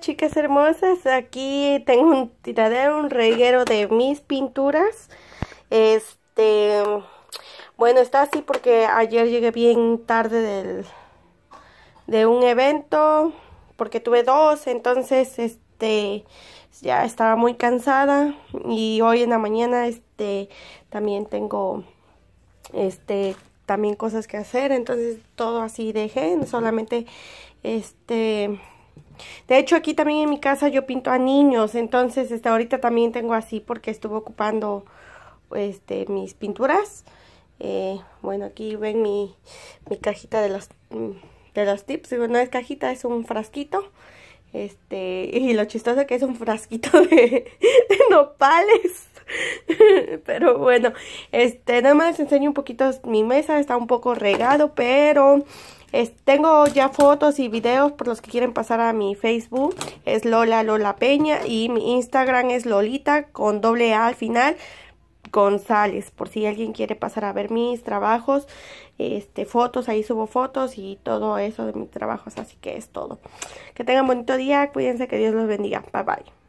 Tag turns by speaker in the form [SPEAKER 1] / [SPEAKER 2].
[SPEAKER 1] chicas hermosas, aquí tengo un tiradero, un reguero de mis pinturas. Este, bueno, está así porque ayer llegué bien tarde del, de un evento, porque tuve dos, entonces, este, ya estaba muy cansada. Y hoy en la mañana, este, también tengo, este, también cosas que hacer, entonces todo así dejé, solamente, este de hecho, aquí también en mi casa yo pinto a niños, entonces este, ahorita también tengo así porque estuvo ocupando este, mis pinturas. Eh, bueno, aquí ven mi, mi cajita de los, mm, de los tips. No es cajita, es un frasquito. Este, y lo chistoso que es un frasquito de nopales. pero bueno, este, nada más les enseño un poquito mi mesa, está un poco regado, pero tengo ya fotos y videos por los que quieren pasar a mi Facebook, es Lola Lola Peña y mi Instagram es Lolita con doble A al final. González, por si alguien quiere pasar a ver mis trabajos, este, fotos, ahí subo fotos y todo eso de mis trabajos, así que es todo. Que tengan bonito día, cuídense, que Dios los bendiga, bye bye.